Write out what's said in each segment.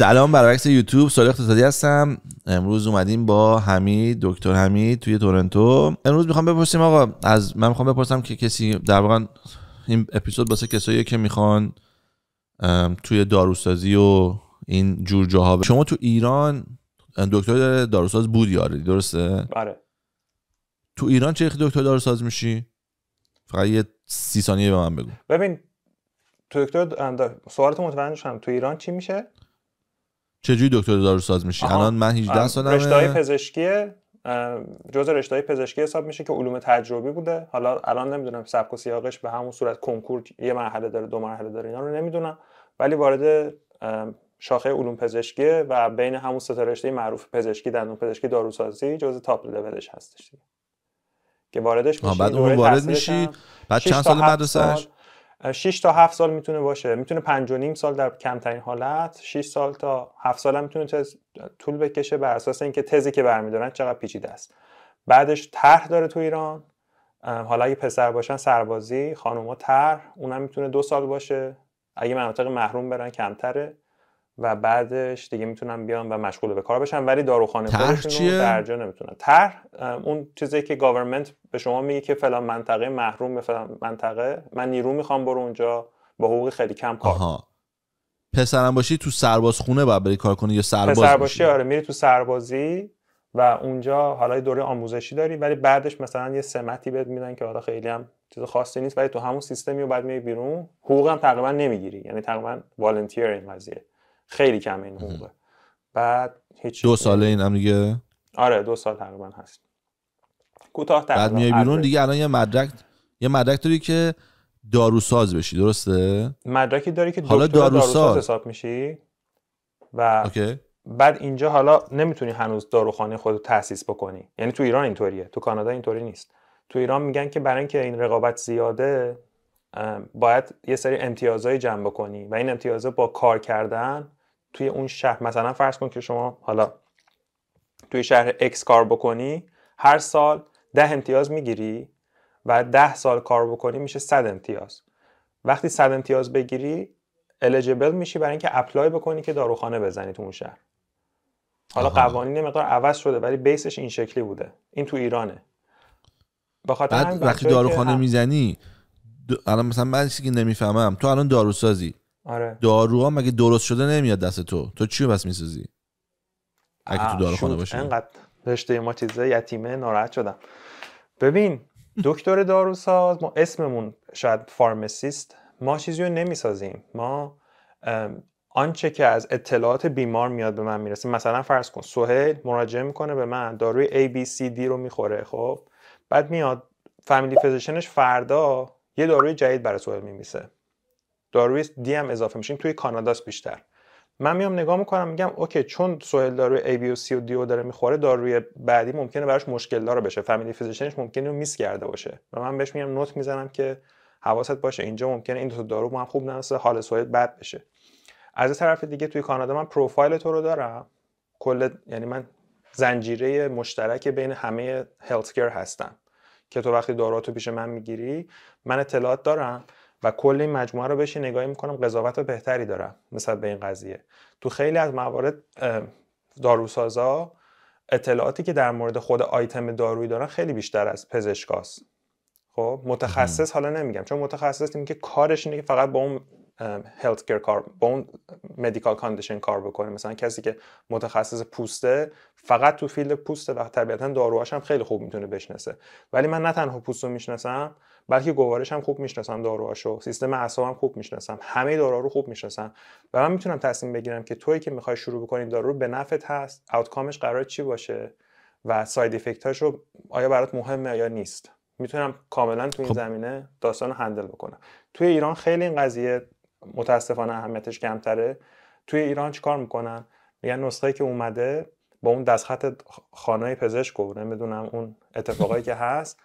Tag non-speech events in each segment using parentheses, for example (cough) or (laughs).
سلام برعکس یوتیوب سال اقتصادی هستم امروز اومدیم با حمید دکتر حمید توی تورنتو امروز میخوام بپرسیم آقا از من میخوام بپرسم که کسی در واقع این اپیزود واسه کسایی که میخوان توی داروسازی و این جور جاها شما تو ایران دکتر داروساز بودی آره درسته بله. تو ایران چه دکتر داروساز میشی فقط یه سی ثانیه به من بگو ببین تو دکتر سوالت متوجه شدم تو ایران چی میشه چجوری دکتر دارو ساز میشی الان من 18 سالمه رشتهای پزشکی جزء رشتهای پزشکی حساب میشه که علوم تجربی بوده حالا الان نمیدونم سبک و سیاقش به همون صورت کنکور یه مرحله داره دو مرحله داره اینا رو نمیدونم ولی وارد شاخه علوم پزشکی و بین همون سه رشته معروف پزشکی دندون پزشکی داروسازی جز تاپ لولش هستش که واردش میشی بعد وارد میشی بعد چند سال 6 تا 7 سال میتونه باشه میتونه 5 و نیم سال در کمترین حالت 6 سال تا 7 سال هم میتونه تز... طول بکشه بر اساس اینکه تزی که برمیدارن چقدر پیچیده است بعدش طرح داره تو ایران حالا اگه پسر باشن سربازی خانوما طرح اونم میتونه دو سال باشه اگه مناطق محروم برن کمتره و بعدش دیگه میتونم بیام و مشغول به کار بشن ولی داروخانه خودشون رو درجا نمیتونن طرح اون چیزی که گاورمنت به شما میگه که فلان منطقه محروم به فلان منطقه من نیرو میخوام برو اونجا با حقوق خیلی کم کار آها. پسرم باشی تو سرباز خونه باید بری کار کنی یا سرباز پسر باشی آره میری تو سربازی و اونجا حالا دوره آموزشی داری ولی بعدش مثلا یه سمتی بهت میدن که حالا خیلی هم چیز خاصی نیست ولی تو همون سیستمی و بعد میای بیرون حقوقم تقریبا نمیگیری یعنی تقریبا والنتیر این قضیه خیلی کم این حقوقه بعد هیچ دو ساله این هم دیگه آره دو سال تقریبا هست کوتاه بعد میای بیرون دیگه الان یه مدرک یه مدرک داری که داروساز بشی درسته مدرکی داری که حالا داروساز. حساب میشی و اوکی. بعد اینجا حالا نمیتونی هنوز داروخانه خودت تاسیس بکنی یعنی تو ایران اینطوریه تو کانادا اینطوری نیست تو ایران میگن که برای اینکه این رقابت زیاده باید یه سری امتیازهای جمع بکنی و این امتیازه با کار کردن توی اون شهر مثلا فرض کن که شما حالا توی شهر X کار بکنی هر سال ده امتیاز میگیری و ده سال کار بکنی میشه صد امتیاز وقتی صد امتیاز بگیری الیجیبل میشی برای اینکه اپلای بکنی که داروخانه بزنی تو اون شهر حالا قوانین مقدار عوض شده ولی بیسش این شکلی بوده این تو ایرانه بعد وقتی داروخانه میزنی الان مثلا من چیزی که نمیفهمم تو الان داروسازی آره داروها مگه درست شده نمیاد دست تو تو چی بس میسازی اگه تو داروخانه باشی انقدر رشته ما چیزه یتیمه ناراحت شدم ببین دکتر داروساز ما اسممون شاید فارمسیست ما چیزی رو نمیسازیم ما آنچه که از اطلاعات بیمار میاد به من میرسه مثلا فرض کن سوهل مراجعه میکنه به من داروی ABCD رو میخوره خب بعد میاد فامیلی فیزیشنش فردا یه داروی جدید برای سهیل میمیسه داروی دی هم اضافه میشین توی کاناداست بیشتر من میام نگاه میکنم میگم اوکی چون سهیل داروی ای بی و سی و دیو داره میخوره داروی بعدی ممکنه براش مشکل داره بشه فامیلی فیزیشنش ممکنه رو میس کرده باشه و من بهش میگم نوت میزنم که حواست باشه اینجا ممکنه این دو دارو با هم خوب نرسه حال سهیل بد بشه از طرف دیگه توی کانادا من پروفایل تو رو دارم کل یعنی من زنجیره مشترک بین همه هلت هستم که تو وقتی داروتو پیش من میگیری من اطلاعات دارم و کل این مجموعه رو بشین نگاهی میکنم قضاوت بهتری دارم مثلا به این قضیه تو خیلی از موارد داروسازا اطلاعاتی که در مورد خود آیتم دارویی دارن خیلی بیشتر از پزشکاست خب متخصص حالا نمیگم چون متخصص اینه که کارش اینه که فقط با اون هلت کار با اون مدیکال کاندیشن کار بکنه مثلا کسی که متخصص پوسته فقط تو فیلد پوسته و طبیعتا داروهاش هم خیلی خوب میتونه بشناسه ولی من نه تنها پوست رو میشناسم بلکه گوارش هم خوب میشناسم داروهاشو سیستم اعصاب هم خوب میشناسم همه دارو رو خوب میشناسم و من میتونم تصمیم بگیرم که تویی که میخوای شروع بکنی دارو به نفعت هست آوتکامش قرار چی باشه و ساید افکت رو آیا برات مهمه یا نیست میتونم کاملا تو این خب. زمینه داستان هندل بکنم توی ایران خیلی این قضیه متاسفانه اهمیتش کمتره توی ایران چیکار میکنن میگن نسخه که اومده با اون دستخط خانه پزشک و نمیدونم اون اتفاقایی که هست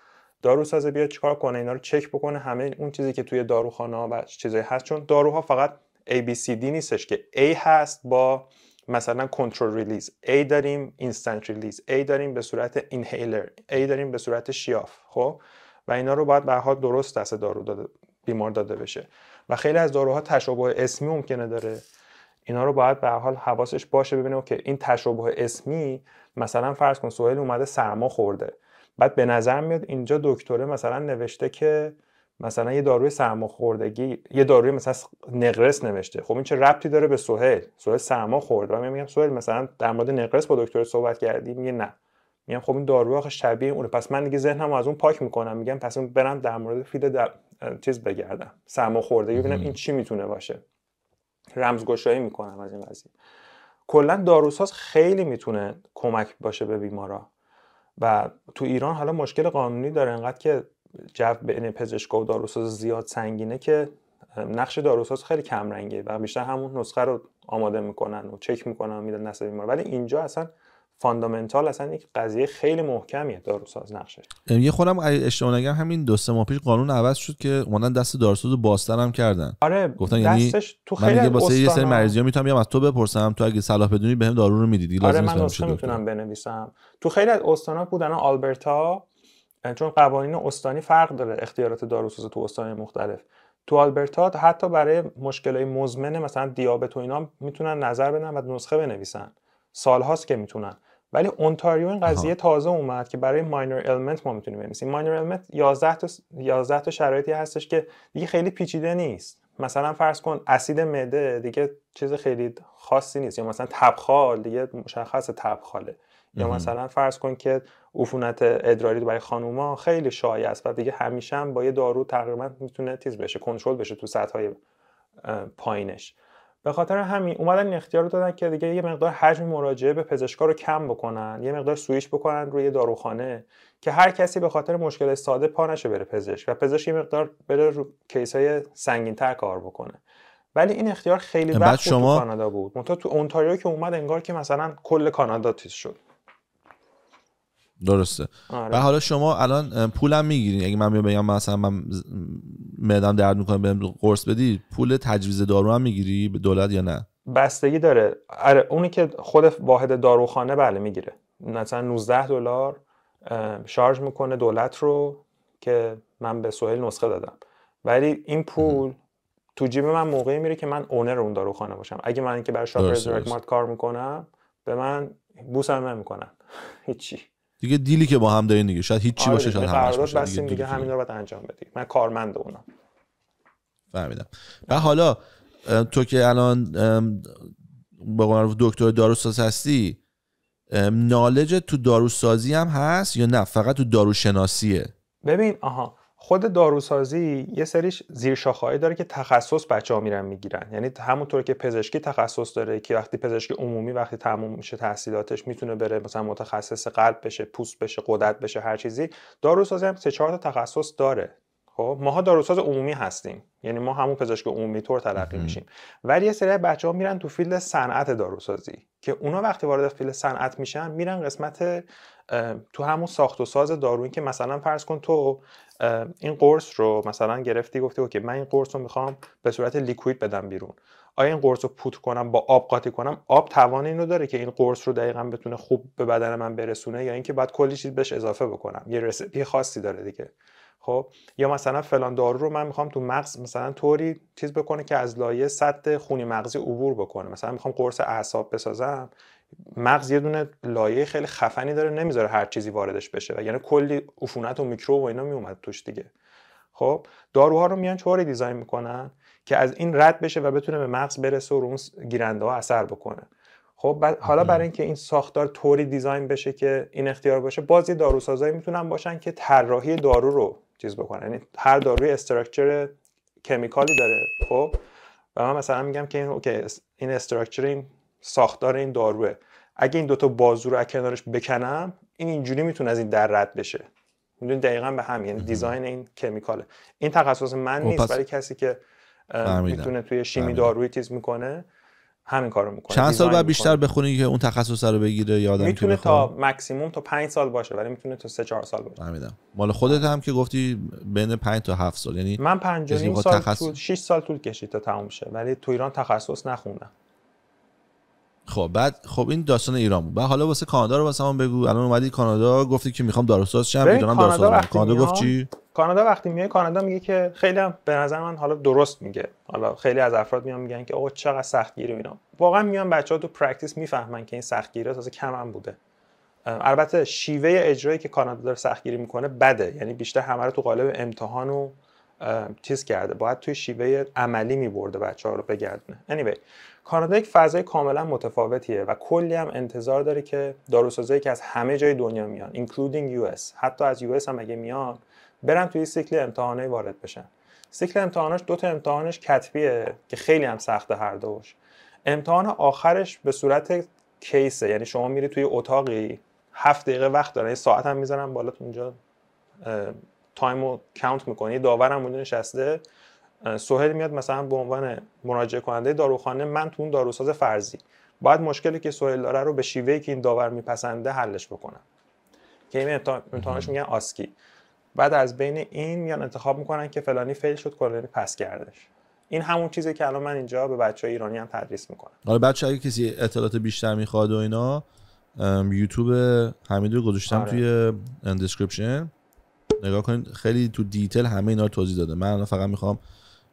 سازه بیاد چیکار کنه اینا رو چک بکنه همه اون چیزی که توی دارو ها و چیزایی هست چون داروها فقط ABCD نیستش که A هست با مثلا کنترل ریلیز A داریم اینستنت ریلیز A داریم به صورت اینهیلر A داریم به صورت شیاف خب و اینا رو باید به درست دست دارو داده بیمار داده بشه و خیلی از داروها تشابه اسمی ممکنه داره اینا رو باید به حال حواسش باشه ببینه که این تشابه اسمی مثلا فرض کن سوهل اومده سرما خورده بعد به نظر میاد اینجا دکتره مثلا نوشته که مثلا یه داروی سرما سرماخوردگی یه داروی مثلا نقرس نوشته خب این چه ربطی داره به سوهل سوهل سرما خورده و من میگم سهیل مثلا در مورد نقرس با دکتر صحبت کردی میگه نه میگم خب این دارو شبیه اونه پس من دیگه ذهنمو از اون پاک میکنم میگم پس اون برم در مورد فیل چیز بگردم سرماخوردگی ببینم این چی میتونه باشه رمزگشایی میکنم از این قضیه کلا داروساز خیلی میتونه کمک باشه به بیمارا و تو ایران حالا مشکل قانونی داره انقدر که جو بین پزشکا و داروساز زیاد سنگینه که نقش داروساز خیلی کم و بیشتر همون نسخه رو آماده میکنن و چک میکنن و میدن نصف بیمار ولی اینجا اصلا فاندامنتال اصلا یک قضیه خیلی محکمیه داروساز نقشه یه خودم اشتباه نگم همین دو سه ماه پیش قانون عوض شد که اومدن دست داروساز باستر هم کردن آره گفتن یعنی تو خیلی من دیگه واسه یه سری مریضیا میتونم بیام از تو بپرسم تو اگه صلاح بدونی بهم دارو رو میدیدی آره لازم من میتونم بنویسم تو خیلی از استانا بودن آلبرتا چون قوانین استانی فرق داره اختیارات داروساز تو استان مختلف تو آلبرتا حتی برای مشکلای مزمن مثلا دیابت و اینا میتونن نظر بدن و نسخه بنویسن سالهاست که میتونن ولی اونتاریو این قضیه تازه اومد که برای ماینر المنت ما میتونیم بنویسیم ماینر المنت 11 تا شرایطی هستش که دیگه خیلی پیچیده نیست مثلا فرض کن اسید مده دیگه چیز خیلی خاصی نیست یا مثلا تبخال دیگه مشخص تبخاله یا مثلا فرض کن که عفونت ادراری برای خانوما خیلی شایع است و دیگه همیشه هم با یه دارو تقریبا میتونه تیز بشه کنترل بشه تو سطح های پایینش به خاطر همین اومدن این اختیار رو دادن که دیگه یه مقدار حجم مراجعه به پزشکا رو کم بکنن یه مقدار سویش بکنن روی داروخانه که هر کسی به خاطر مشکل ساده پا نشه بره پزشک و پزشک یه مقدار بره رو کیس های سنگین تر کار بکنه ولی این اختیار خیلی وقت شما... تو کانادا بود منتها تو اونتاریو که اومد انگار که مثلا کل کانادا تیز شد درسته آره. و حالا شما الان پولم میگیرین اگه من بگم مثلا من معدم درد میکنه بهم قرص بدی پول تجویز دارو هم میگیری به دولت یا نه بستگی داره آره اونی که خود واحد داروخانه بله میگیره مثلا 19 دلار شارژ میکنه دولت رو که من به سهیل نسخه دادم ولی این پول تو جیب من موقعی میره که من اونر اون داروخانه باشم اگه من که برای شاپرز کار میکنم به من بوسم نمیکنن (laughs) هیچی دیگه دیلی که با هم دارین دیگه شاید هیچی چی باشه شاید همش باشه دیگه, دیگه, دیگه همینا رو باید انجام بدی من کارمند اونم فهمیدم و حالا تو که الان با قول دکتر داروساز هستی نالج تو داروسازی هم هست یا نه فقط تو داروشناسیه ببین آها خود داروسازی یه سری زیر داره که تخصص بچه میرن میگیرن یعنی همونطور که پزشکی تخصص داره که وقتی پزشکی عمومی وقتی تموم میشه تحصیلاتش میتونه بره مثلا متخصص قلب بشه پوست بشه قدرت بشه هر چیزی داروسازی هم سه چهار تخصص داره خب ماها داروساز عمومی هستیم یعنی ما همون پزشک عمومی طور تلقی میشیم ولی یه سری بچه میرن تو فیلد صنعت داروسازی که اونا وقتی وارد فیلد صنعت میشن میرن قسمت تو همون ساخت و ساز دارویی که مثلا فرض کن تو این قرص رو مثلا گرفتی گفتی اوکی من این قرص رو میخوام به صورت لیکوید بدم بیرون آیا این قرص رو پودر کنم با آب قاطی کنم آب توان اینو داره که این قرص رو دقیقا بتونه خوب به بدن من برسونه یا اینکه بعد کلی چیز بهش اضافه بکنم یه رسیپی خاصی داره دیگه خب یا مثلا فلان دارو رو من میخوام تو مغز مثلا طوری چیز بکنه که از لایه سطح خونی مغزی عبور بکنه مثلا میخوام قرص اعصاب بسازم مغز یه دونه لایه خیلی خفنی داره نمیذاره هر چیزی واردش بشه و یعنی کلی عفونت و میکروب و اینا میومد توش دیگه خب داروها رو میان چوری دیزاین میکنن که از این رد بشه و بتونه به مغز برسه و رو اون گیرنده ها اثر بکنه خب حالا برای اینکه این ساختار طوری دیزاین بشه که این اختیار باشه بازی دارو داروسازایی میتونن باشن که طراحی دارو رو چیز بکنن یعنی هر داروی استراکچر کمیکالی داره خب و من مثلا میگم که این اوکی این استراکچر این ساختار این داروه اگه این دوتا بازو رو از کنارش بکنم این اینجوری میتونه از این در رد بشه میدونی دقیقا به هم یعنی دیزاین این کمیکاله این تخصص من خب، نیست ولی کسی که میتونه توی شیمی دارویی تیز میکنه همین کارو میکنه چند سال بعد بیشتر بخونی که اون تخصص رو بگیره یا آدم میتونه تا مکسیموم تا 5 سال باشه ولی میتونه تا 3 4 سال باشه فهمیدم مال خودت هم که گفتی بین 5 تا 7 سال یعنی من 5 سال تخصص... 6 سال طول کشید تا تموم شه ولی تو ایران تخصص نخوندم خب بعد خب این داستان ایران بود بعد حالا واسه کانادا رو واسه بگو الان اومدی کانادا گفتی که میخوام داروساز شم میدونم داروساز کانادا گفت چی کانادا وقتی میای کانادا میگه که خیلی هم به نظر من حالا درست میگه حالا خیلی از افراد میان میگن که آقا چقدر سختگیری و اینا واقعا میان بچه‌ها تو پرکتیس میفهمن که این سختگیری اساس کم هم بوده البته شیوه اجرایی که کانادا داره سختگیری میکنه بده یعنی بیشتر همه رو تو قالب امتحان و چیز کرده باید توی شیوه عملی میبرده بچه ها رو بگردونه anyway کانادا یک فضای کاملا متفاوتیه و کلی هم انتظار داره که داروسازایی که از همه جای دنیا میان including یو حتی از یو هم اگه میان برن توی سیکل امتحانه وارد بشن سیکل امتحاناش دو تا امتحانش کتبیه که خیلی هم سخته هر دوش امتحان آخرش به صورت کیسه یعنی شما میری توی اتاقی هفت دقیقه وقت داره یه ساعت هم میزنم بالا اونجا تایم رو کاونت میکنی داورم اونجا نشسته سوهل میاد مثلا به عنوان مراجعه کننده داروخانه من تو اون داروساز فرضی باید مشکلی که سوهل داره رو به ای که این داور میپسنده حلش بکنم که این امتحانش میگن آسکی بعد از بین این میان انتخاب میکنن که فلانی فیل شد کلانی پس کردش این همون چیزی که الان من اینجا به بچه ایرانی هم تدریس میکنم حالا آره، بچه اگه کسی اطلاعات بیشتر میخواد و اینا یوتیوب حمید رو گذاشتم آره. توی اندسکریپشن نگاه کنید خیلی تو دیتیل همه اینا رو توضیح داده من الان فقط میخوام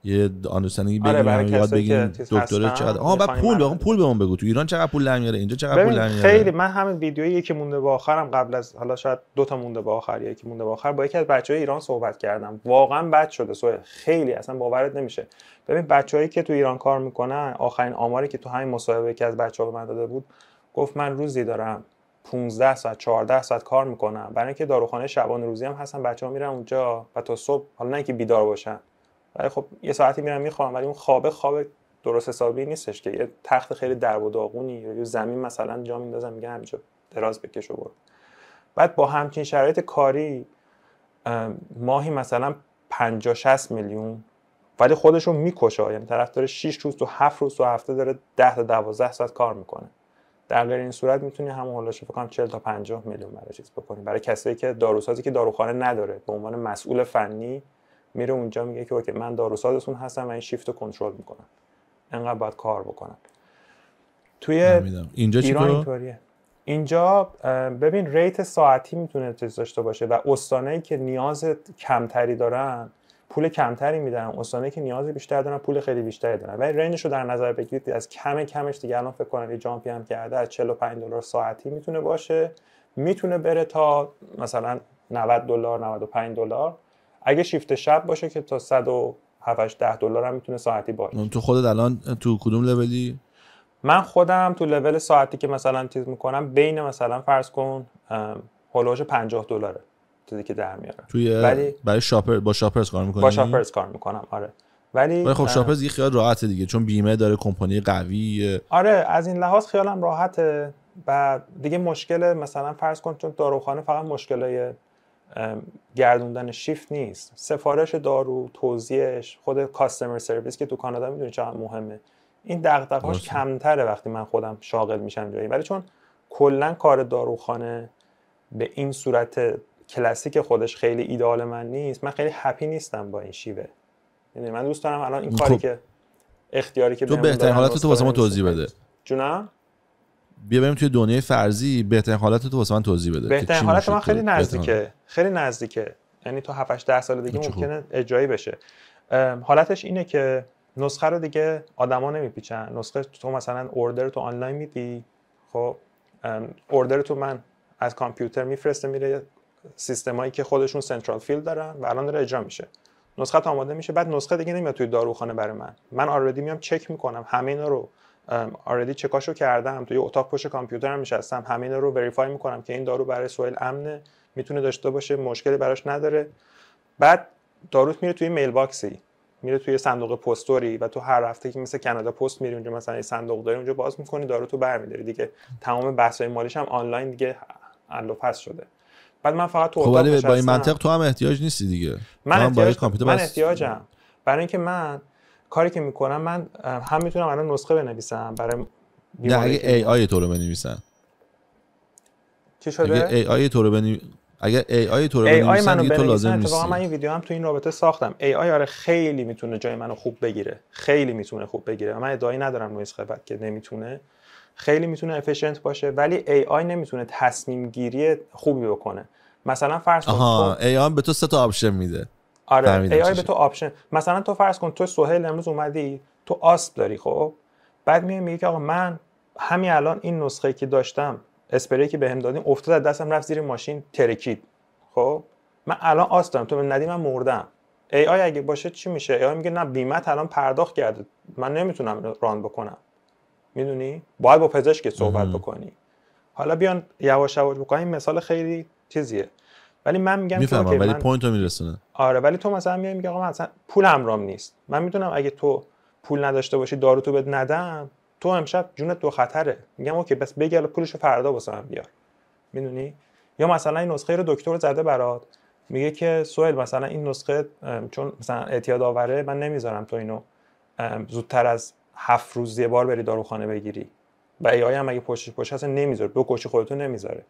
یه آنوسنی آره، بگیم آره یاد بگیم دکتر چقدر آها بعد پول بگم پول به بگو تو ایران چقدر پول در اینجا چقدر پول در خیلی من همین ویدیوی یکی مونده به آخرم قبل از حالا شاید دو تا مونده به آخر یکی مونده به آخر با یکی از بچهای ایران صحبت کردم واقعا بد شده سوه خیلی اصلا باورت نمیشه ببین بچههایی که تو ایران کار میکنن آخرین آماری که تو همین مصاحبه یکی از بچه‌ها به من داده بود گفت من روزی دارم 15 ساعت 14 ساعت کار میکنم برای اینکه داروخانه شبان روزی هم هستن بچه‌ها میرن اونجا و تا صبح حالا نه اینکه بیدار باشن ولی خب یه ساعتی میرم میخوام ولی اون خوابه خواب درست حسابی نیستش که یه تخت خیلی در و داغونی یا زمین مثلا جا میندازم میگم همینجا دراز بکش و برو بعد با همچین شرایط کاری ماهی مثلا 50 60 میلیون ولی خودش رو میکشه یعنی طرف داره 6 روز تو 7 روز تو هفته داره 10 تا 12 ساعت کار میکنه در غیر این صورت میتونی همون حالا فکر کنم 40 تا 50 میلیون برای چیز بکنی برای کسایی که داروسازی که داروخانه نداره به عنوان مسئول فنی میره اونجا میگه که اوکی من داروسازتون هستم و این شیفت رو کنترل میکنم انقدر باید کار بکنم توی اینجا ایران اینطوریه اینجا ببین ریت ساعتی میتونه چیز داشته باشه و استانایی که نیاز کمتری دارن پول کمتری میدن استانهایی که نیاز بیشتر دارن پول خیلی بیشتری دارن ولی رنجش رو در نظر بگیرید از کم کمش دیگه الان فکر کنم یه جامپی هم کرده از 45 دلار ساعتی میتونه باشه میتونه بره تا مثلا 90 دلار 95 دلار اگه شیفت شب باشه که تا 107 10 دلار هم میتونه ساعتی باشه تو خودت الان تو کدوم لولی من خودم تو لول ساعتی که مثلا چیز میکنم بین مثلا فرض کن هولوژ 50 دلاره چیزی که در میاره توی ولی برای شاپر با شاپرز کار میکنی با شاپرز کار میکنم آره ولی ولی خب شاپرز دیگه خیال راحته دیگه چون بیمه داره کمپانی قوی آره از این لحاظ خیالم راحته و دیگه مشکل مثلا فرض کن چون داروخانه فقط مشکلای گردوندن شیفت نیست سفارش دارو توضیحش خود کاستمر سرویس که تو کانادا میدونی چقدر مهمه این دغدغه‌هاش کمتره وقتی من خودم شاغل میشم جایی ولی چون کلا کار داروخانه به این صورت کلاسیک خودش خیلی ایدال من نیست من خیلی هپی نیستم با این شیوه یعنی من دوست دارم الان این خب. کاری که اختیاری که تو بهترین حالت تو واسه ما توضیح بده جونم بیا بریم توی دنیای فرضی بهترین حالت تو واسه توضیح بده بهترین حالت من خیلی نزدیکه خیلی نزدیکه یعنی تو 7 8 10 سال دیگه ممکنه اجرایی بشه حالتش اینه که نسخه رو دیگه آدما نمیپیچن نسخه تو مثلا اوردر تو آنلاین میدی خب اوردر تو من از کامپیوتر میفرسته میره سیستمایی که خودشون سنترال فیل دارن و الان داره اجرا میشه نسخه آماده میشه بعد نسخه دیگه نمیاد توی داروخانه برای من من آردی میام چک میکنم همه اینا رو آردی چکاشو کردم توی اتاق پشت کامپیوترم نشستم همین رو وریفای میکنم که این دارو برای سوئل امنه میتونه داشته باشه مشکلی براش نداره بعد داروت میره توی میل باکسی میره توی صندوق پستوری و تو هر هفته که مثل کانادا پست میری اونجا مثلا یه صندوق داری اونجا باز میکنی دارو تو برمیداری دیگه تمام بحثای مالیش هم آنلاین دیگه پس شده بعد من فقط تو خب، با این منطق تو هم احتیاج نیستی دیگه من, من احتیاج احتیاجم برای اینکه من کاری که میکنم من هم میتونم الان نسخه بنویسم برای نه اگه ای آی تو رو بنویسن چی شده؟ اگه ای آی تو رو اگر ای آی تو رو ای آی منو تو من این ویدیو هم تو این رابطه ساختم ای آی آره خیلی میتونه جای منو خوب بگیره خیلی میتونه خوب بگیره من ادعایی ندارم نسخه خبت که نمیتونه خیلی میتونه افیشنت باشه ولی ای آی نمیتونه تصمیم گیری خوبی بکنه مثلا فرض کن ای آی خب به تو سه تا آپشن میده آره ای به تو آپشن مثلا تو فرض کن تو سهیل امروز اومدی تو آسپ داری خب بعد میای میگه که آقا من همین الان این نسخه که داشتم اسپری که بهم به دادیم افتاد دستم رفت زیر ماشین ترکید خب من الان آسپ دارم تو به ندیم من مردم ای آی اگه باشه چی میشه ای میگه نه بیمت الان پرداخت کرده من نمیتونم ران بکنم میدونی باید با پزشک صحبت بکنی حالا بیان یواش یواش بکنیم مثال خیلی چیزیه ولی من میگم میفهمم ولی من... پوینتو میرسونه آره ولی تو مثلا میای میگه آقا من اصلا پول همرام نیست من میدونم اگه تو پول نداشته باشی دارو تو بهت ندم تو امشب جونت دو خطره میگم اوکی بس بگیر پولشو فردا واسه من بیار میدونی یا مثلا این نسخه رو دکتر زده برات میگه که سوال مثلا این نسخه چون مثلا اعتیاد آوره من نمیذارم تو اینو زودتر از هفت روز یه بار بری داروخانه بگیری و ای هم اگه پشتش پشت هست نمیذاره بکشی خودتون نمیذاره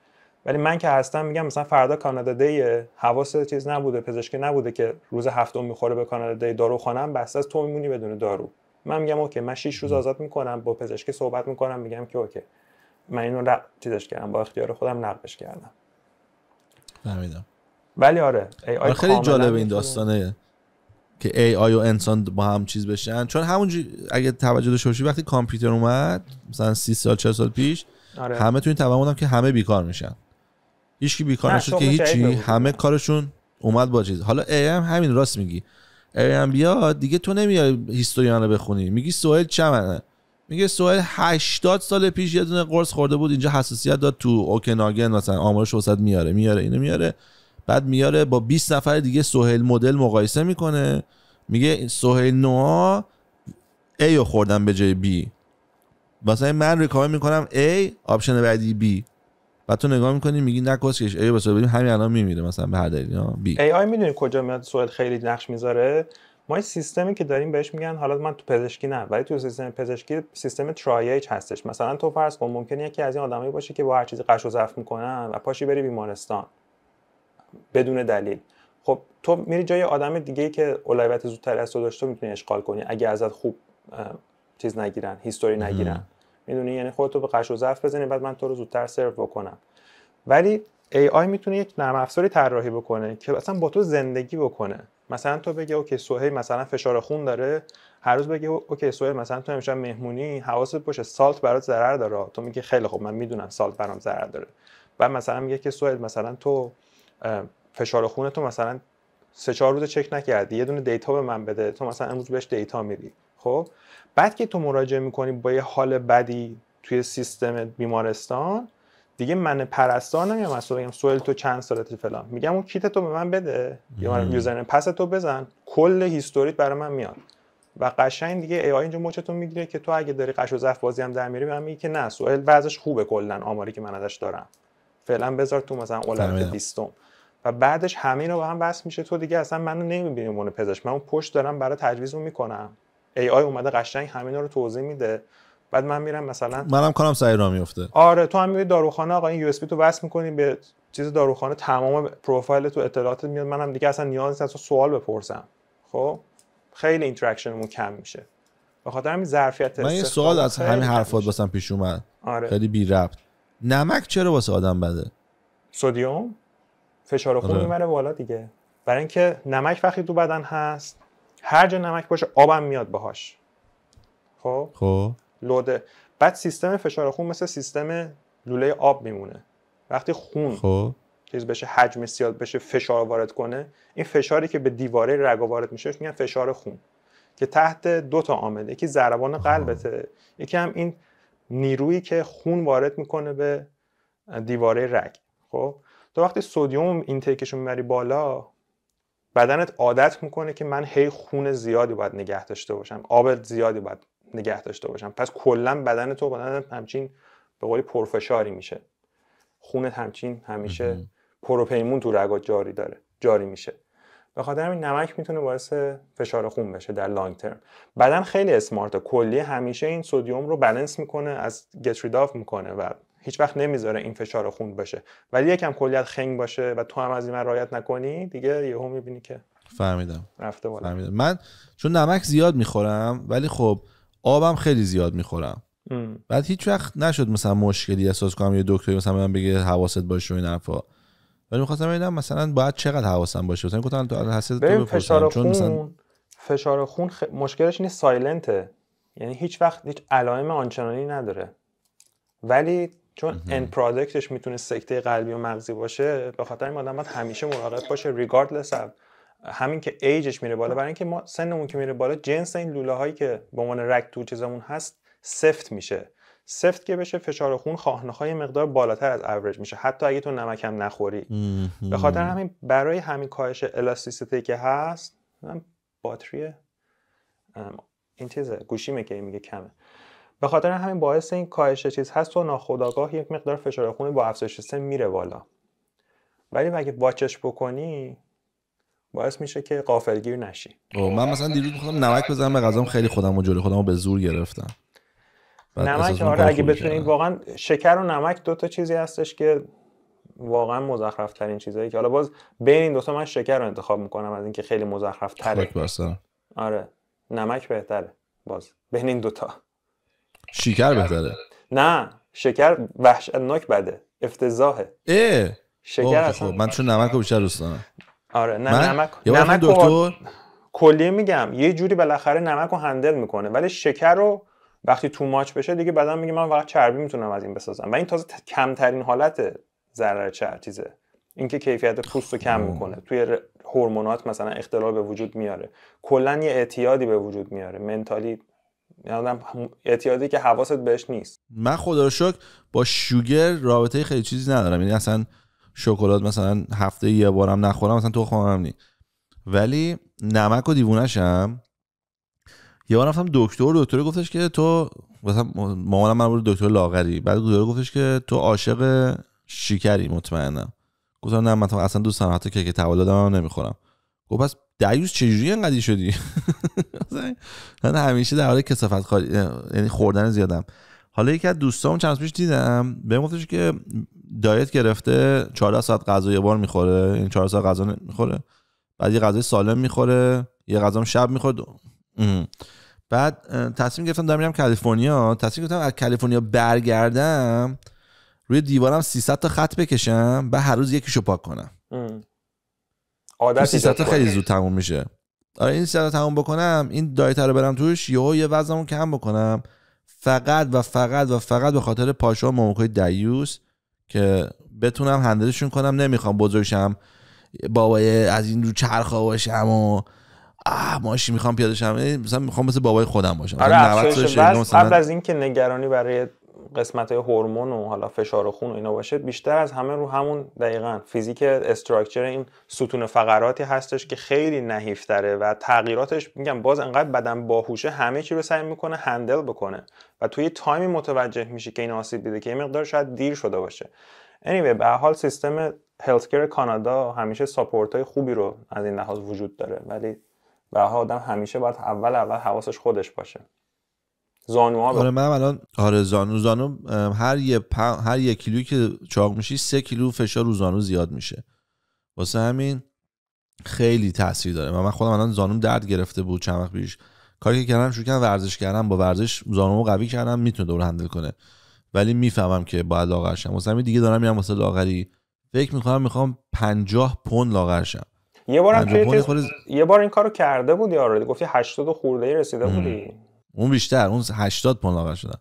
ولی من که هستم میگم مثلا فردا کانادا دی حواس چیز نبوده پزشکی نبوده که روز هفتم میخوره به کانادا دی دارو خانم بسته از تو میمونی بدون دارو من میگم اوکی من 6 روز آزاد میکنم با پزشکی صحبت میکنم میگم که اوکی من اینو رق... چیزش کردم با اختیار خودم نقدش کردم نمیدونم ولی آره ای آی آره، خیلی جالب این داستانه که ای آی و انسان با هم چیز بشن چون همونجوری اگه توجه داشته باشی وقتی کامپیوتر اومد مثلا 30 سال 40 سال پیش آره. همه تو این توهم که همه بیکار میشن هیچکی بیکار نشد که هیچی همه کارشون اومد با چیز حالا ای هم همین راست میگی ای هم بیا دیگه تو نمیای هیستوریان رو بخونی میگی سوال چمنه میگه سوال 80 سال پیش یه دونه قرص خورده بود اینجا حساسیت داد تو اوکناگن مثلا آمارش وسط میاره میاره اینو میاره بعد میاره با 20 نفر دیگه سوهل مدل مقایسه میکنه میگه سهیل نوع A رو به جای B مثلا من ریکامند میکنم A آپشن بعدی B و تو نگاه میکنی میگی نکس کش ای بس بریم همین الان میمیره مثلا به هر دلیل بی ای آی میدونی کجا میاد سوال خیلی نقش میذاره ما این سیستمی که داریم بهش میگن حالا من تو پزشکی نه ولی تو سیستم پزشکی سیستم ترایج هستش مثلا تو فرض کن ممکنه یکی از این آدمایی باشه که با هر چیزی قش و ضعف میکنن و پاشی بری بیمارستان بدون دلیل خب تو میری جای آدم دیگه که اولویت زودتر از تو داشته میتونی اشغال کنی اگه ازت خوب چیز نگیرن هیستوری نگیرن میدونی یعنی خودتو به قش و ضعف بزنی بعد من تو رو زودتر سرو بکنم ولی AI میتونه یک نرم افزاری طراحی بکنه که اصلا با تو زندگی بکنه مثلا تو بگه اوکی سوهی مثلا فشار خون داره هر روز بگی اوکی سوهی مثلا تو امشب مهمونی حواست باشه سالت برات ضرر داره تو میگه خیلی خوب من میدونم سالت برام ضرر داره بعد مثلا میگه که سوهی مثلا تو فشار خون تو مثلا سه چهار روز چک نکردی یه دونه دیتا به من بده تو مثلا امروز بهش دیتا میدی خب بعد که تو مراجعه میکنی با یه حال بدی توی سیستم بیمارستان دیگه من پرستار نمیام مسئول بگم سوال تو چند سالته فلان میگم اون کیت تو به من بده یا یوزر پس تو بزن کل هیستوریت برای من میاد و قشنگ دیگه ای آی اینجا مچتون میگیره که تو اگه داری قش و ضعف بازی هم در میاری میگه که نه سوال بعضش خوبه کلا آماری که من ازش دارم فعلا بذار تو مثلا اولویت 20 و بعدش همه رو با هم بس میشه تو دیگه اصلا منو نمیبینی اون پزشک من اون پشت دارم برای تجویزو میکنم آی اومده قشنگ همینا رو توضیح میده بعد من میرم مثلا منم کارم سعی را میفته آره تو هم میری داروخانه آقا این یو اس بی تو وصل میکنی به چیز داروخانه تمام پروفایل تو اطلاعات میاد منم دیگه اصلا نیاز نیست اصلا سوال بپرسم خب خیلی اینتراکشنمون کم میشه به خاطر همین ظرفیت من یه سوال از همین حرفات واسم پیش اومد آره. خیلی بی ربط نمک چرا واسه آدم بده سدیم فشار خون آره. میبره بالا دیگه برای اینکه نمک وقتی تو بدن هست هر جا نمک باشه آبم میاد باهاش خب خب لوده بعد سیستم فشار خون مثل سیستم لوله آب میمونه وقتی خون خب چیز بشه حجم سیاد بشه فشار وارد کنه این فشاری که به دیواره رگ وارد میشه میگن فشار خون که تحت دو تا عامل یکی ضربان خب. قلبته یکی هم این نیرویی که خون وارد میکنه به دیواره رگ خب تو وقتی سدیم اینتیکشون میبری بالا بدنت عادت میکنه که من هی خون زیادی باید نگه داشته باشم آب زیادی باید نگه داشته باشم پس کلا بدن تو بدن همچین به قولی پرفشاری میشه خونت همچین همیشه پروپیمون تو رگات جاری داره جاری میشه به خاطر همین نمک میتونه باعث فشار خون بشه در لانگ ترم بدن خیلی اسمارت کلی همیشه این سدیم رو بلنس میکنه از ریداف میکنه و هیچ وقت نمیذاره این فشار خون بشه ولی یکم کلیت خنگ باشه و تو هم از این رایت نکنی دیگه یهو میبینی که فهمیدم رفته بالا فهمیدم. من چون نمک زیاد میخورم ولی خب آبم خیلی زیاد میخورم ام. بعد هیچ وقت نشد مثلا مشکلی احساس کنم یه دکتری مثلا بگه حواست باشه و این حرفا ولی میخواستم ببینم مثلا باید چقدر حواسم باشه مثلا گفتن تو تو فشار خون مثلا... فشار خون مشکلش اینه سایلنته یعنی هیچ وقت هیچ علائم آنچنانی نداره ولی چون ان پروداکتش میتونه سکته قلبی و مغزی باشه به خاطر این آدم باید همیشه مراقب باشه ریگاردلس همین که ایجش میره بالا برای اینکه ما سنمون که میره بالا جنس این لوله هایی که به عنوان رگ تو چیزمون هست سفت میشه سفت که بشه فشار خون خواهنه های مقدار بالاتر از اوریج میشه حتی اگه تو نمک هم نخوری به خاطر همین برای همین کاهش الاستیسیته که هست باتری این چیزه گوشی میگه میگه کمه به خاطر همین باعث این کاهش چیز هست و ناخودآگاه یک مقدار فشار خون با افزایش سن میره بالا ولی اگه واچش بکنی باعث میشه که قافلگیر نشی من مثلا دیروز میخواستم نمک بزنم به غذام خیلی خودم و جلوی خودم به زور گرفتم نمک آره اگه بتونید واقعا شکر و نمک دو تا چیزی هستش که واقعا مزخرف ترین چیزایی که حالا باز بین این دوتا من شکر رو انتخاب میکنم از اینکه خیلی مزخرف تره آره نمک بهتره باز بین این دوتا شکر بهتره نه شکر وحشتناک بده افتضاحه شکر اصلا خب، من چون نمک رو بیشتر دوست دارم آره نه من؟ نمک نمک دکتر کلیه میگم یه جوری بالاخره نمک رو هندل میکنه ولی شکر رو وقتی تو ماچ بشه دیگه بدن میگه من فقط چربی میتونم از این بسازم و این تازه کمترین حالت ضرر چیزه اینکه کیفیت پوست رو کم میکنه توی هورمونات مثلا اختلال به وجود میاره کلا یه اعتیادی به وجود میاره منتالی یعنی اعتیادی که حواست بهش نیست من خدا رو شکر با شوگر رابطه خیلی چیزی ندارم یعنی اصلا شکلات مثلا هفته یه بارم نخورم مثلا تو خواهم نی ولی نمک و دیوونشم یه بار رفتم دکتر دکتر گفتش که تو مثلا مامانم من بود دکتر لاغری بعد دکتر گفتش که تو عاشق شکری مطمئنم گفتم نه من اصلا دوست حتی که که تولدم هم نمیخورم گفت پس دیوز چجوری انقدی شدی (laughs) من همیشه در حال کسافت خالی یعنی خوردن زیادم حالا یکی از دوستام چند پیش دیدم به گفتش که دایت گرفته 14 ساعت غذا یه بار میخوره یعنی این 4 ساعت غذا میخوره بعد یه غذای سالم میخوره یه غذام شب میخوره بعد تصمیم گرفتم دارم میرم کالیفرنیا تصمیم گرفتم از کالیفرنیا برگردم روی دیوارم 300 تا خط بکشم و هر روز یکیشو پاک کنم عادت 300 تا خیلی زود تموم میشه آره این 300 تا تموم بکنم این دایتا رو برم توش یهو یه وزنمو کم بکنم فقط و فقط و فقط به خاطر پاشا موموکای دیوس که بتونم هندلشون کنم نمیخوام بزرگشم بابای از این رو چرخا باشم و آه ماشی میخوام پیاده شم یعنی مثلا میخوام مثل بابای خودم باشم آره قبل از اینکه نگرانی برای قسمت های هورمون و حالا فشار خون و اینا باشه بیشتر از همه رو همون دقیقا فیزیک استراکچر این ستون فقراتی هستش که خیلی نحیفتره و تغییراتش میگم باز انقدر بدن باهوشه همه چی رو سعی میکنه هندل بکنه و توی تایمی متوجه میشه که این آسیب دیده که یه مقدار شاید دیر شده باشه anyway به حال سیستم هلتکر کانادا همیشه ساپورت های خوبی رو از این لحاظ وجود داره ولی به آدم همیشه باید اول اول حواسش خودش باشه زانوها آره من الان آره زانو زانو هر یه پا... هر یه کیلو که چاق میشی سه کیلو فشار رو زانو زیاد میشه واسه همین خیلی تاثیر داره من خودم الان زانوم درد گرفته بود چند وقت پیش کاری که کردم شروع کردم ورزش کردم با ورزش زانومو قوی کردم میتونه دور هندل کنه ولی میفهمم که باید لاغر شم واسه همین دیگه دارم میرم واسه لاغری فکر میکنم میخوام 50 پوند لاغر یه بارم که تیز... یه بار این کارو کرده بودی آره گفتی 80 خورده ای رسیده بودی اون بیشتر اون 80 پوند لاغر شدم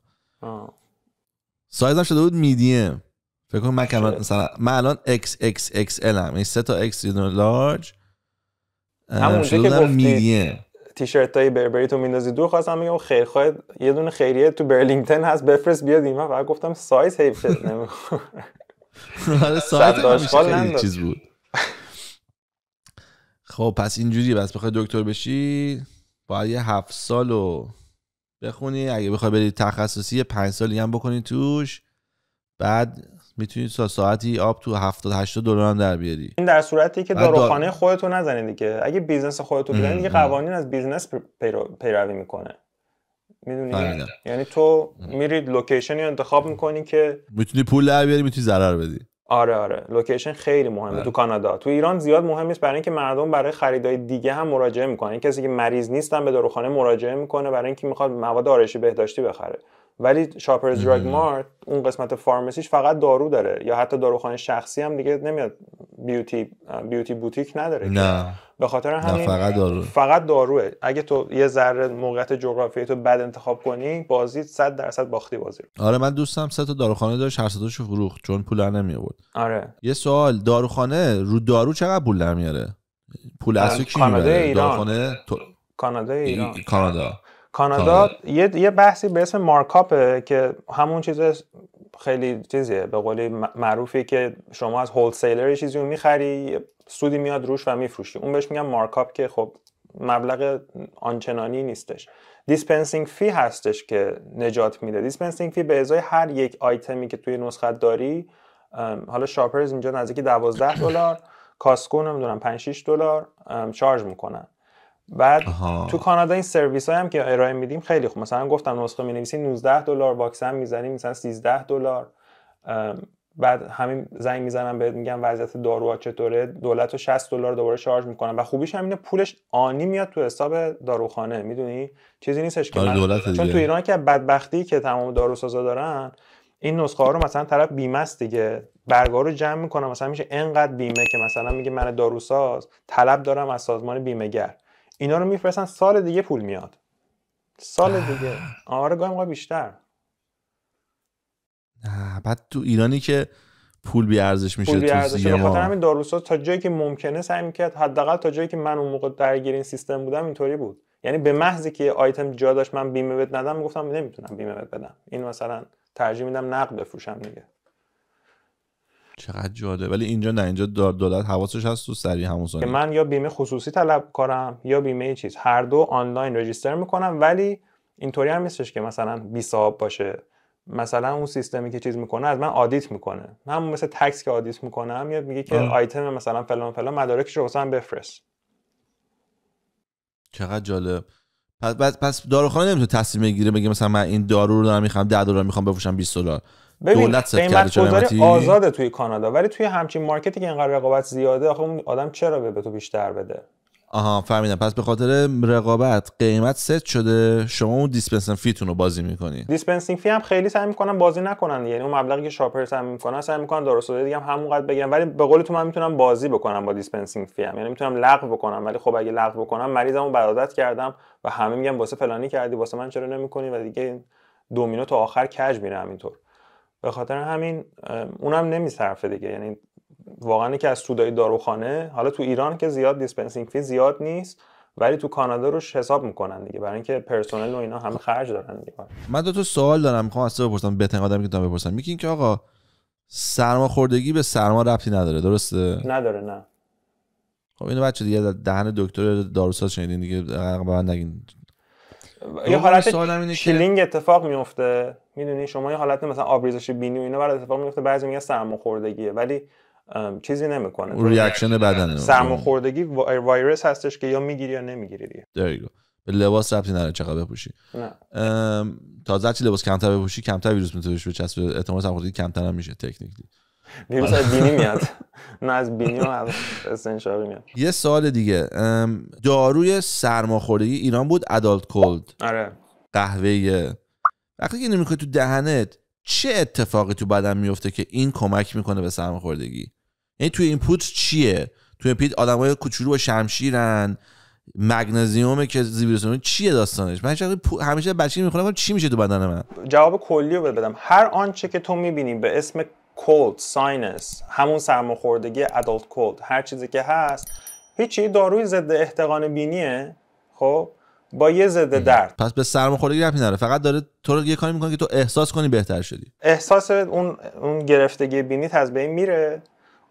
سایزم شده بود میدیم فکر کنم من کمال مثلا من الان XXXL اکس اکس هم این سه تا X لارج همونجا که گفتی میدیم تیشرت های بربری تو میندازی دور خواستم میگم خیر خواهد یه دونه خیریه تو برلینگتن هست بفرست بیاد این فقط گفتم سایز حیف شد نمیخوره (laughs) آره خیلی چیز بود خب پس اینجوری بس بخوای دکتر بشی باید یه هفت سال رو بخونی اگه بخوای بری تخصصی یه پنج سالی هم بکنی توش بعد میتونی تا ساعتی آب تو 70 80 دلار هم در بیاری این در صورتی که داروخانه دار... خودتو نزنید دیگه اگه بیزنس خودتو بزنید دیگه قوانین از بیزنس پیروی میکنه میدونی یعنی تو میری لوکیشنی انتخاب میکنی که میتونی پول در بیاری میتونی ضرر بدی آره آره لوکیشن خیلی مهمه تو آره. کانادا تو ایران زیاد مهم نیست برای اینکه مردم برای خریدای دیگه هم مراجعه میکنن این کسی که مریض نیستن به داروخانه مراجعه میکنه برای اینکه میخواد مواد آرایشی بهداشتی بخره ولی شاپرز دراگ مارت اون قسمت فارمسیش فقط دارو داره یا حتی داروخانه شخصی هم دیگه نمیاد بیوتی بیوتی بوتیک نداره نه به خاطر همین فقط دارو فقط داروه اگه تو یه ذره موقعیت جغرافیایی تو بد انتخاب کنی بازی 100 درصد باختی بازی آره من دوستم سه تا داروخانه داشت هر سه فروخت چون پول نمی آورد آره یه سوال داروخانه رو دارو چقدر پول نمیاره پول اصلی کی داروخانه تو... کانادا ایران کانادا کانادا آره. یه،, یه بحثی به اسم مارکاپه که همون چیز خیلی چیزیه به قولی معروفی که شما از هولسیلر یه چیزی رو میخری سودی میاد روش و میفروشی اون بهش میگن مارکاپ که خب مبلغ آنچنانی نیستش دیسپنسینگ فی هستش که نجات میده دیسپنسینگ فی به ازای هر یک آیتمی که توی نسخت داری حالا شاپرز اینجا نزدیک 12 دلار کاسکو نمیدونم 5 6 دلار شارژ میکنن بعد تو کانادا این سرویس های هم که ارائه میدیم خیلی خوب مثلا گفتم نسخه می نویسی 19 دلار واکسن میزنیم مثلا 13 دلار بعد همین زنگ میزنم بهت میگم وضعیت داروها چطوره دولت رو 60 دلار دوباره شارژ میکنم و خوبیش همینه پولش آنی میاد تو حساب داروخانه میدونی چیزی نیستش که آره، چون تو ایران که بدبختی که تمام داروسازا دارن این نسخه ها رو مثلا طرف بیمه است دیگه برگا رو جمع میکنم مثلا میشه انقدر بیمه که مثلا میگه من داروساز طلب دارم از سازمان اینا رو میفرستن سال دیگه پول میاد سال دیگه آره گاهی بیشتر نه بعد تو ایرانی که پول بی ارزش میشه پول بی ارزش ها. همین داروسا تا جایی که ممکنه سعی میکرد حداقل تا جایی که من اون موقع درگیر این سیستم بودم اینطوری بود یعنی به محضی که آیتم جا داشت من بیمه بد ندم میگفتم نمیتونم بیمه بد بدم این مثلا ترجیح میدم نقد بفروشم دیگه چقدر جاده ولی اینجا نه اینجا دولت حواسش هست تو سری همون که من یا بیمه خصوصی طلب کارم یا بیمه چیز هر دو آنلاین رجیستر میکنم ولی اینطوری هم نیستش که مثلا بی صاحب باشه مثلا اون سیستمی که چیز میکنه از من آدیت میکنه من مثل تکس که آدیت میکنم میاد میگه که آیتم مثلا فلان فلان مدارکش رو مثلا بفرست چقدر جالب پس داروخانه نمیتونه تصمیم بگیره بگه مثلا من این دارو رو دارم میخوام 10 دلار میخوام بفروشم 20 دلار به دولت قیمت آزاده توی کانادا ولی توی همچین مارکتی که اینقدر رقابت زیاده آخه اون آدم چرا به تو بیشتر بده آها فهمیدم پس به خاطر رقابت قیمت ست شده شما اون دیسپنسینگ فیتون رو بازی میکنی دیسپنسینگ فی هم خیلی سعی میکنم بازی نکنن یعنی اون مبلغی که شاپر سعی میکنن سعی میکنن درست دیگه هم همونقدر بگم ولی به قول تو من میتونم بازی بکنم با دیسپنسینگ فی هم یعنی میتونم لغو بکنم ولی خب اگه لغو بکنم مریضمو برادت کردم و همه میگن واسه فلانی کردی واسه من چرا نمیکنی و دیگه دومینو تا آخر کج میره اینطور. به خاطر همین اونم نمیصرفه دیگه یعنی واقعا که از سودای داروخانه حالا تو ایران که زیاد دیسپنسینگ فی زیاد نیست ولی تو کانادا روش حساب میکنن دیگه برای اینکه پرسنل و اینا همه خرج دارن دیگه من دو تا سوال دارم میخوام از تو بپرسم بهترین آدمی که تو بپرسم میگین که آقا سرما خوردگی به سرما ربطی نداره درسته نداره نه خب اینو بچه دیگه دهن دکتر داروساز شنیدین دیگه بعد نگین یه حالت چیلینگ اتفاق میفته میدونی شما یه حالت مثلا آبریزش بینی و اینا برای اتفاق میفته بعضی میگن سرماخوردگیه ولی چیزی نمیکنه اون ریاکشن بدن سرماخوردگی وایرس هستش که یا میگیری یا نمیگیری دیگه دریگو به لباس ربطی نداره چقدر بپوشی نه تازه چی لباس کمتر بپوشی کمتر ویروس میتونه بهش چسب احتمال سرماخوردگی کمتر هم میشه تکنیکلی ویروس از بینی میاد (laughs) نه از بینی و از استنشاقی میاد یه سال دیگه داروی سرماخوردگی ایران بود ادالت کولد. آره قهوه وقتی که تو دهنت چه اتفاقی تو بدن میفته که این کمک میکنه به سرماخوردگی یعنی توی این پودر چیه توی پیت آدمای کوچولو با شمشیرن مگنزیوم که زیبرسون چیه داستانش من همیشه بچگی میخونم چی میشه تو بدن من جواب کلی رو بدم هر آنچه که تو میبینی به اسم کولد ساینس همون سرماخوردگی ادالت کولد هر چیزی که هست هیچی داروی ضد احتقان بینیه خب با یه ضد درد پس به سرماخوردگی ربطی نره فقط داره تو رو یه کاری میکنه که تو احساس کنی بهتر شدی احساس اون اون گرفتگی بینیت از بین میره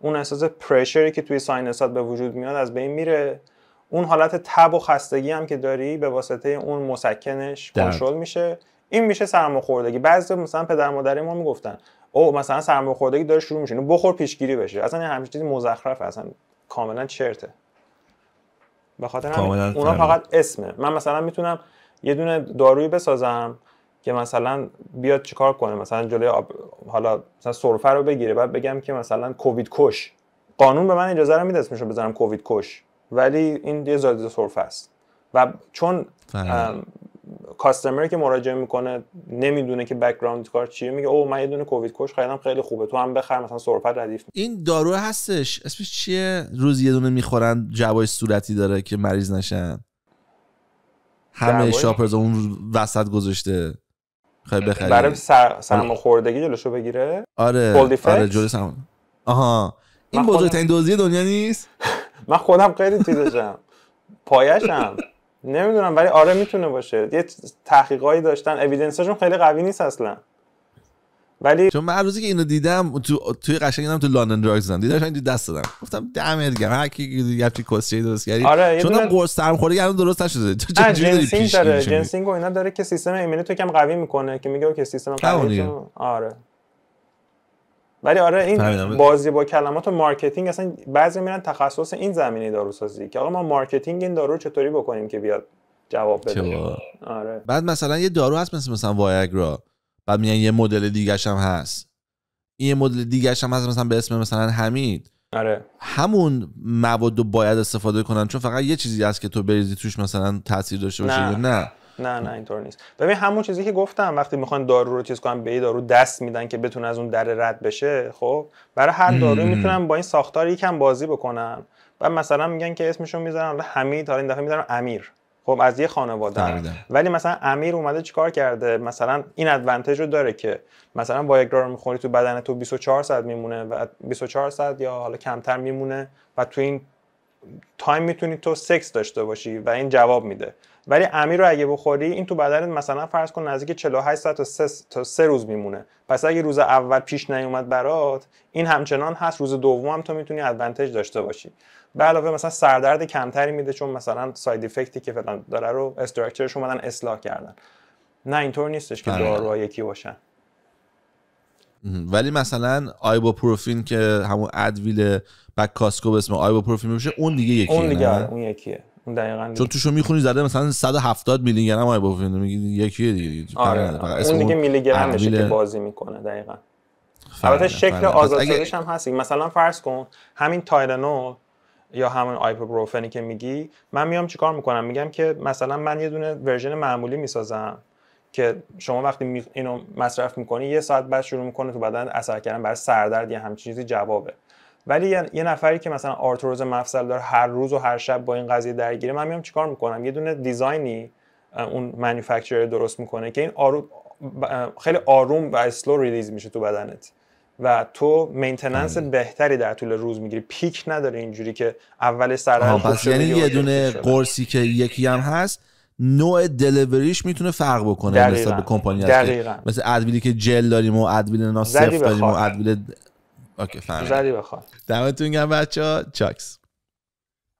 اون احساس پرشری که توی ساینسات به وجود میاد از بین میره اون حالت تب و خستگی هم که داری به واسطه اون مسکنش کنترل میشه این میشه سرماخوردگی بعضی مثلا پدر مادر ما میگفتن او مثلا سرماخوردگی داره شروع میشه بخور پیشگیری بشه اصلا همین چیز مزخرفه اصلا کاملا چرته به خاطر فقط اسمه من مثلا میتونم یه دونه دارویی بسازم که مثلا بیاد چیکار کنه مثلا جلوی آب... حالا مثلا سرفه رو بگیره بعد بگم که مثلا کووید کش قانون به من اجازه رو میده اسمش رو بزنم کووید کش ولی این یه زادید سرفه است و چون کاستمر که مراجعه میکنه نمیدونه که بک‌گراند کار چیه میگه او من یه دونه کووید کش خریدم خیلی خوبه تو هم بخرم مثلا سرپد ردیف این دارو هستش اسمش چیه روز یه دونه میخورن جوای صورتی داره که مریض نشن همه شاپرز اون وسط گذاشته خیلی بخری برای سر... آره. خوردگی جلوشو بگیره آره آره جلو سم... آها این بزرگترین خودم... دوزی دنیا نیست (laughs) من خودم خیلی چیزشم پایشم نمیدونم ولی آره میتونه باشه یه تحقیقایی داشتن اویدنساشون خیلی قوی نیست اصلا ولی چون من روزی که اینو دیدم تو توی قشنگم تو لندن درایز دیدم دیدم دست دادم گفتم دمت گرم هر کی دیگه درست کردی آره، چون دونه... قرص سرم خوری درست نشده چه جوری داره جنسینگ و اینا داره که سیستم ایمنی تو کم قوی میکنه که میگه که سیستم خب، قوی آره ولی آره این بازی با کلمات و مارکتینگ اصلا بعضی میرن تخصص این زمینه داروسازی که آقا ما مارکتینگ این دارو چطوری بکنیم که بیاد جواب بده آره بعد مثلا یه دارو هست مثل مثلا وایگرا بعد میگن یه مدل دیگه هم هست این یه مدل دیگه هم هست مثلا به اسم مثلا حمید آره همون مواد رو باید استفاده کنن چون فقط یه چیزی هست که تو بریزی توش مثلا تاثیر داشته باشه نه نه نه اینطور نیست ببین همون چیزی که گفتم وقتی میخوان دارو رو چیز کنن به دارو دست میدن که بتونه از اون در رد بشه خب برای هر دارویی میتونن با این ساختار یکم بازی بکنن و مثلا میگن که اسمشون میذارن حمید حالا این دفعه میذارن امیر خب از یه خانواده ولی مثلا امیر اومده چیکار کرده مثلا این ادوانتج رو داره که مثلا وایگرا رو میخوری تو بدن تو 24 ساعت میمونه و 24 ساعت یا حالا کمتر میمونه و تو این تایم میتونی تو سکس داشته باشی و این جواب میده ولی امیر رو اگه بخوری این تو بدنت مثلا فرض کن نزدیک 48 ساعت تا 3 روز میمونه پس اگه روز اول پیش نیومد برات این همچنان هست روز دوم هم تو میتونی ادوانتج داشته باشی به علاوه مثلا سردرد کمتری میده چون مثلا ساید افکتی که فلان داره رو استراکچرش اومدن اصلاح کردن نه اینطور نیستش که بله. داروها یکی باشن ولی مثلا پروفین که همون ادویل بک کاسکو به اسم آیبوپروفین میشه اون دیگه یکیه اون دیگه اون یکیه دقیقاً چون توشو میخونی زده مثلا 170 میلی گرم های بافین میگی یکی دیگه آره. آره اون دیگه میلی که بازی میکنه دقیقاً البته شکل آزاد هم هست مثلا فرض کن همین تایرنو یا همون آیپروبروفنی که میگی من میام چیکار میکنم میگم که مثلا من یه دونه ورژن معمولی میسازم که شما وقتی اینو مصرف میکنی یه ساعت بعد شروع میکنه تو بدن اثر کردن برای سردرد یا همچین چیزی جوابه ولی یه نفری که مثلا آرتروز مفصل داره هر روز و هر شب با این قضیه درگیره من میام چیکار میکنم یه دونه دیزاینی اون مانیفکتچر درست میکنه که این خیلی آروم و اسلو ریلیز میشه تو بدنت و تو مینتیننس بله. بهتری در طول روز میگیری پیک نداره اینجوری که اول سر پس یعنی یه دونه قرصی که یکی هم هست نوع دلیوریش میتونه فرق بکنه نسبت به کمپانی مثل ادویلی که جل داریم و ادویل ناسف داریم و اوکی فهمیدم زدی بخواد دمتون گرم بچه ها چاکس